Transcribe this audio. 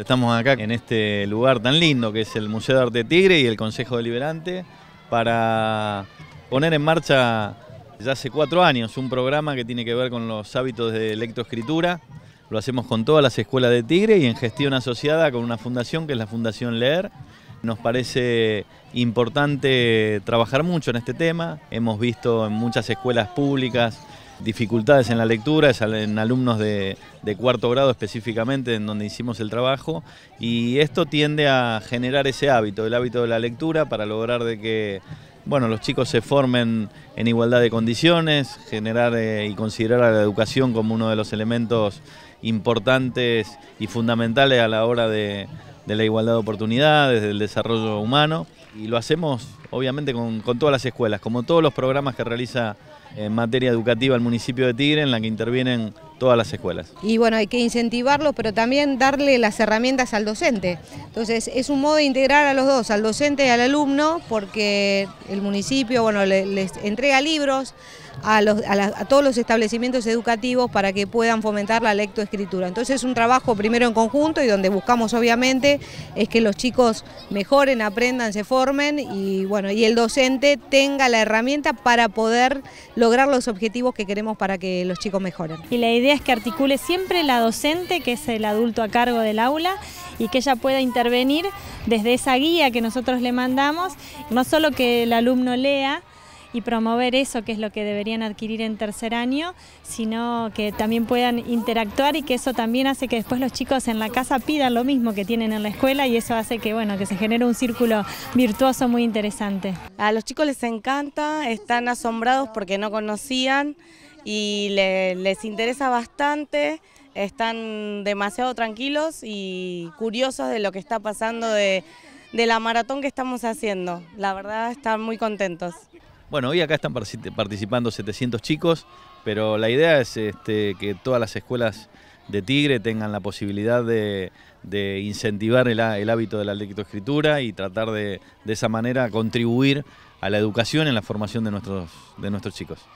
Estamos acá en este lugar tan lindo que es el Museo de Arte Tigre y el Consejo Deliberante para poner en marcha ya hace cuatro años un programa que tiene que ver con los hábitos de lectoescritura. Lo hacemos con todas las escuelas de Tigre y en gestión asociada con una fundación que es la Fundación Leer. Nos parece importante trabajar mucho en este tema. Hemos visto en muchas escuelas públicas dificultades en la lectura, es en alumnos de, cuarto grado específicamente en donde hicimos el trabajo y esto tiende a generar ese hábito, el hábito de la lectura para lograr de que bueno, los chicos se formen en igualdad de condiciones, generar eh, y considerar a la educación como uno de los elementos importantes y fundamentales a la hora de, de la igualdad de oportunidades, del desarrollo humano. Y lo hacemos, obviamente, con, todas las escuelas, como todos los programas que realiza en materia educativa el municipio de Tigre, en la que intervienen todas las escuelas. Y bueno, hay que incentivarlo, pero también darle las herramientas al docente. Entonces, es un modo de integrar a los dos, al docente y al alumno, porque el municipio, bueno, les entrega libros, a, todos los establecimientos educativos para que puedan fomentar la lectoescritura. Entonces es un trabajo primero en conjunto y donde buscamos obviamente es que los chicos mejoren, aprendan, se formen y bueno, y el docente tenga la herramienta para poder lograr los objetivos que queremos para que los chicos mejoren. Y la idea es que articule siempre la docente, que es el adulto a cargo del aula, y que ella pueda intervenir desde esa guía que nosotros le mandamos, no solo que el alumno lea, y promover eso, que es lo que deberían adquirir en tercer año, sino que también puedan interactuar y que eso también hace que después los chicos en la casa pidan lo mismo que tienen en la escuela y eso hace que, bueno, que se genere un círculo virtuoso muy interesante. A los chicos les encanta, están asombrados porque no conocían y les interesa bastante, están demasiado tranquilos y curiosos de lo que está pasando de la maratón que estamos haciendo. La verdad están muy contentos. Bueno, hoy acá están participando 700 chicos, pero la idea es este, que todas las escuelas de Tigre tengan la posibilidad de, incentivar el, hábito de la lectoescritura y tratar de, de esa manera contribuir a la educación en la formación de nuestros, de nuestros chicos.